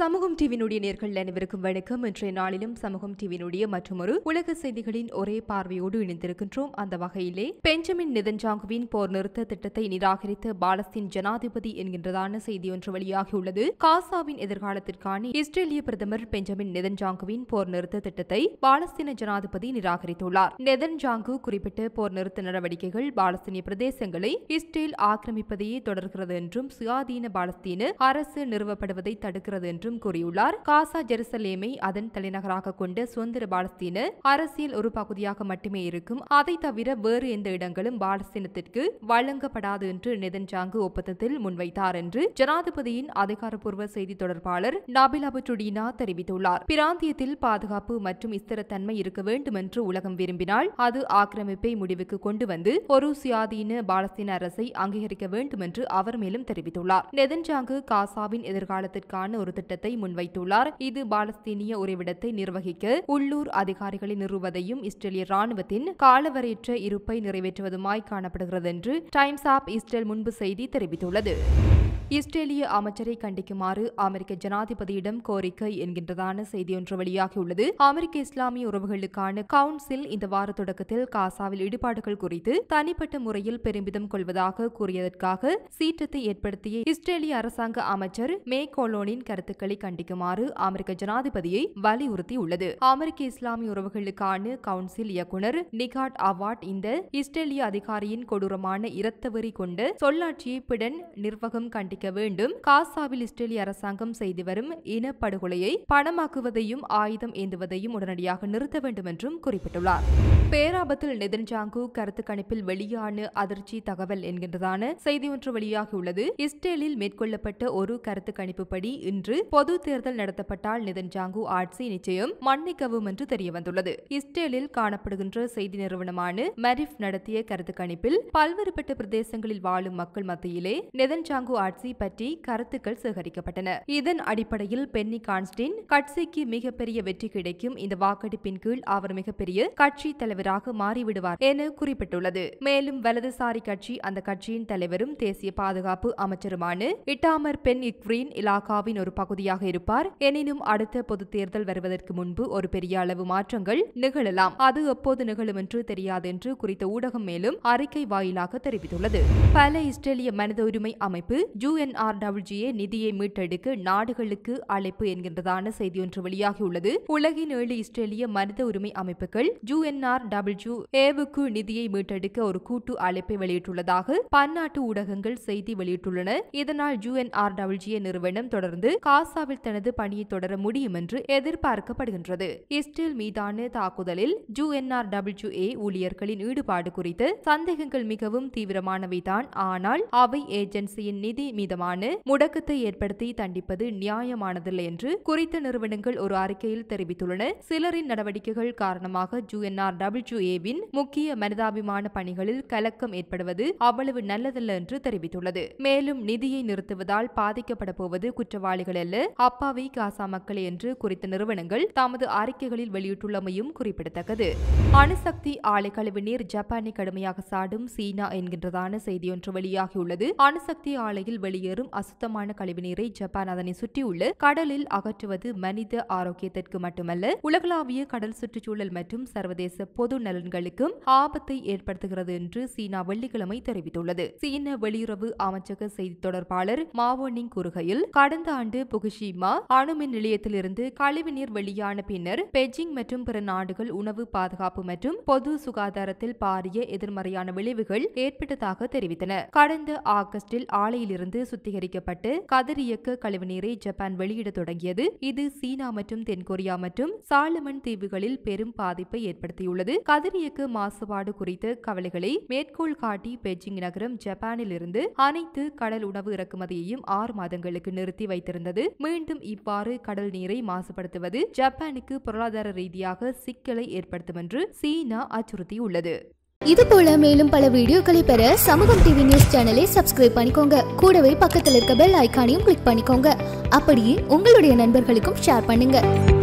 சமூகம் டிவியினுடைய நேர்கள் அனைவருக்கும் வணக்கம் இன்றைய நாளிலும் சமூகம் டிவியினுடைய மற்றொரு உலக செய்திகளின் ஒரே பார்வையோடு இணைந்திருக்கின்றோம் அந்த வகையிலே பெஞ்சமின் நிதன்ஜாங்குவின் போர் நிறுத்த திட்டத்தை நிராகரித்த பாலஸ்தீன் ஜனாதிபதி என்கின்றதான செய்தி ஒன்று வெளியாகியுள்ளது காசாவின் எதிர்காலத்திற்கான இஸ்ரேலிய பிரதமர் பெஞ்சமின் நிதன்ஜாங்குவின் போர் நிறுத்த திட்டத்தை பாலஸ்தீன ஜனாதிபதி நிராகரித்துள்ளார் நெதன்ஜாங்கு குறிப்பிட்ட போர் நிறுத்த நடவடிக்கைகள் பாலஸ்தீனிய பிரதேசங்களை இஸ்ரேல் ஆக்கிரமிப்பதையே தொடர்கிறது என்றும் சுயாதீன பாலஸ்தீன அரசு நிறுவப்படுவதை தடுக்கிறது என்றும் என்றும் கூறியுள்ளார் காசா ஜெருசலேமை அதன் தலைநகராக கொண்ட சுதந்திர பாலஸ்தீன அரசியல் ஒரு பகுதியாக மட்டுமே இருக்கும் அதை தவிர வேறு எந்த இடங்களும் பாலஸ்தீனத்திற்கு வழங்கப்படாது என்று நெதன்ஜாங்கு ஒப்பந்தத்தில் முன்வைத்தார் என்று ஜனாதிபதியின் அதிகாரப்பூர்வ செய்தி தொடர்பாளர் நபில் அபுட்டுடினா தெரிவித்துள்ளார் பிராந்தியத்தில் பாதுகாப்பு மற்றும் ஸ்திரத்தன்மை இருக்க வேண்டும் என்று உலகம் விரும்பினால் அது ஆக்கிரமிப்பை முடிவுக்கு கொண்டு வந்து ஒரு சுயாதீன பாலஸ்தீன அரசை அங்கீகரிக்க வேண்டும் என்று அவர் மேலும் தெரிவித்துள்ளார் நெதன்ஜாங்கு காசாவின் எதிர்காலத்திற்கான ஒரு திட்டத்தை திட்டத்தை முன்வைத்துள்ளார் இது பாலஸ்தீனிய உறைவிடத்தை நிர்வகிக்க உள்ளூர் அதிகாரிகளை நிறுவதையும் இஸ்ரேலிய ராணுவத்தின் காலவரையற்ற இருப்பை நிறைவேற்றுவதுமாய் காணப்படுகிறது என்று டைம்ஸ் ஆப் இஸ்ரேல் முன்பு செய்தி தெரிவித்துள்ளது இஸ்ரேலிய அமைச்சரை கண்டிக்குமாறு அமெரிக்க ஜனாதிபதியிடம் கோரிக்கை என்கின்றதான செய்தியொன்று வெளியாகியுள்ளது அமெரிக்க இஸ்லாமிய உறவுகளுக்கான கவுன்சில் இந்த வார தொடக்கத்தில் காசாவில் ஈடுபாடுகள் குறித்து தனிப்பட்ட முறையில் பெருமிதம் கொள்வதாக கூறியதற்காக சீற்றத்தை ஏற்படுத்திய இஸ்ரேலிய அரசாங்க அமைச்சர் மே கோலோனின் கருத்துக்களை கண்டிக்குமாறு அமெரிக்க ஜனாதிபதியை வலியுறுத்தியுள்ளது அமெரிக்க இஸ்லாமிய உறவுகளுக்கான கவுன்சில் இயக்குனர் நிகாட் அவார்ட் இந்த இஸ்ரேலிய அதிகாரியின் கொடூரமான இரத்தவரி கொண்ட சொல்லாட்சியை பிடன் நிர்வாகம் கண்டிக்க அளிக்க வேண்டும் காசாவில் இஸ்ரேலிய அரசாங்கம் செய்து வரும் இனப்படுகொலையை பணமாக்குவதையும் ஆயுதம் ஏந்துவதையும் உடனடியாக நிறுத்த வேண்டும் என்றும் குறிப்பிட்டுள்ளார் பேராபத்தில் நெதன்ஜாங்கு கருத்து கணிப்பில் வெளியான அதிர்ச்சி தகவல் என்கின்றதான செய்தி ஒன்று வெளியாகியுள்ளது இஸ்ரேலில் மேற்கொள்ளப்பட்ட ஒரு கருத்து கணிப்புப்படி இன்று பொது தேர்தல் நடத்தப்பட்டால் நெதன்ஜாங்கு ஆட்சி நிச்சயம் மன்னிக்கவும் என்று தெரியவந்துள்ளது இஸ்ரேலில் காணப்படுகின்ற செய்தி நிறுவனமான மெரிஃப் நடத்திய கருத்து கணிப்பில் பல்வேறுபட்ட பிரதேசங்களில் வாழும் மக்கள் மத்தியிலே நெதன்ஜாங்கு ஆட்சி பதவி பற்றி கருத்துக்கள் சேகரிக்கப்பட்டன இதன் அடிப்படையில் பென்னி கான்ஸ்டின் கட்சிக்கு மிகப்பெரிய வெற்றி கிடைக்கும் இந்த வாக்கெடுப்பின் கீழ் அவர் மிகப்பெரிய கட்சி தலைவராக மாறிவிடுவார் என குறிப்பிட்டுள்ளது மேலும் வலதுசாரி கட்சி அந்த கட்சியின் தலைவரும் தேசிய பாதுகாப்பு அமைச்சருமான இட்டாமர் பென் இக்ரீன் இலாக்காவின் ஒரு பகுதியாக இருப்பார் எனினும் அடுத்த பொது தேர்தல் வருவதற்கு முன்பு ஒரு பெரிய அளவு மாற்றங்கள் நிகழலாம் அது எப்போது நிகழும் என்று தெரியாது என்று குறித்த ஊடகம் மேலும் அறிக்கை வாயிலாக தெரிவித்துள்ளது பல இஸ்ரேலிய மனித உரிமை அமைப்பு ஜூ யுஎன்ஆர்டபிள்யூஏ நிதியை மீட்டெடுக்க நாடுகளுக்கு அழைப்பு என்கின்றதான செய்தி ஒன்று வெளியாகியுள்ளது உலகின் ஏழு இஸ்ரேலிய மனித உரிமை அமைப்புகள் யுஎன்ஆர்டபிள்யூ ஏவுக்கு நிதியை மீட்டெடுக்க ஒரு கூட்டு அழைப்பை வெளியிட்டுள்ளதாக பன்னாட்டு ஊடகங்கள் செய்தி வெளியிட்டுள்ளன இதனால் யுஎன்ஆர்டபிள்யூஏ நிறுவனம் தொடர்ந்து காசாவில் தனது பணியை தொடர முடியும் என்று எதிர்பார்க்கப்படுகின்றது இஸ்ரேல் மீதான தாக்குதலில் யுஎன்ஆர்டபிள்யூஏ ஊழியர்களின் ஈடுபாடு குறித்து சந்தேகங்கள் மிகவும் தீவிரமானவைதான் ஆனால் அவை ஏஜென்சியின் நிதி மீது விதமான முடக்கத்தை ஏற்படுத்தி தண்டிப்பது நியாயமானதில்லை என்று குறித்த நிறுவனங்கள் ஒரு அறிக்கையில் தெரிவித்துள்ளன சிலரின் நடவடிக்கைகள் காரணமாக ஜூஎன்ஆர் டபிள்யூஏவின் முக்கிய மனிதாபிமான பணிகளில் கலக்கம் ஏற்படுவது அவ்வளவு நல்லதல்ல என்று தெரிவித்துள்ளது மேலும் நிதியை நிறுத்துவதால் பாதிக்கப்பட போவது குற்றவாளிகள் அல்ல அப்பாவி காசா மக்களே என்று குறித்த நிறுவனங்கள் தமது அறிக்கைகளில் வெளியிட்டுள்ளமையும் குறிப்பிடத்தக்கது அணுசக்தி ஆலை கழிவு நீர் ஜப்பானை கடுமையாக சாடும் சீனா என்கின்றதான செய்தியொன்று வெளியாகியுள்ளது அணுசக்தி ஆலையில் வெளியேறும் அசுத்தமான கழிவுநீரை ஜப்பான் அதனை சுற்றியுள்ள கடலில் அகற்றுவது மனித ஆரோக்கியத்திற்கு மட்டுமல்ல உலகளாவிய கடல் சுற்றுச்சூழல் மற்றும் சர்வதேச பொது நலன்களுக்கும் ஆபத்தை ஏற்படுத்துகிறது என்று சீனா வெள்ளிக்கிழமை தெரிவித்துள்ளது சீன வெளியுறவு அமைச்சக செய்தி தொடர்பாளர் மாவோனிங் கூறுகையில் கடந்த ஆண்டு புகுஷிமா அணுமின் நிலையத்திலிருந்து கழிவுநீர் வெளியான பின்னர் பெய்ஜிங் மற்றும் பிற நாடுகள் உணவு பாதுகாப்பு மற்றும் பொது சுகாதாரத்தில் பாரிய எதிர்மறையான விளைவுகள் ஏற்பட்டதாக தெரிவித்தன கடந்த ஆகஸ்டில் ஆலையிலிருந்து சுத்திகரிக்கப்பட்டு கதிர் இயக்க கழிவுநீரை ஜப்பான் வெளியிட தொடங்கியது இது சீனா மற்றும் தென்கொரியா மற்றும் சாலமன் தீவுகளில் பெரும் பாதிப்பை ஏற்படுத்தியுள்ளது கதிர் இயக்க மாசுபாடு குறித்த கவலைகளை மேற்கோள் காட்டி பெய்ஜிங் நகரம் ஜப்பானில் இருந்து அனைத்து கடல் உணவு இறக்குமதியையும் ஆறு மாதங்களுக்கு நிறுத்தி வைத்திருந்தது மீண்டும் இவ்வாறு கடல் நீரை மாசுபடுத்துவது ஜப்பானுக்கு பொருளாதார ரீதியாக சிக்கலை ஏற்படுத்தும் என்று சீனா அச்சுறுத்தியுள்ளது இது போல மேலும் பல வீடியோக்களை பெற சமூகம் டிவி நியூஸ் சேனலை சப்ஸ்கிரைப் பண்ணிக்கோங்க கூடவே பக்கத்தில் இருக்க பெல் ஐக்கானையும் கிளிக் பண்ணிக்கோங்க அப்படியே உங்களுடைய நண்பர்களுக்கும் ஷேர் பண்ணுங்க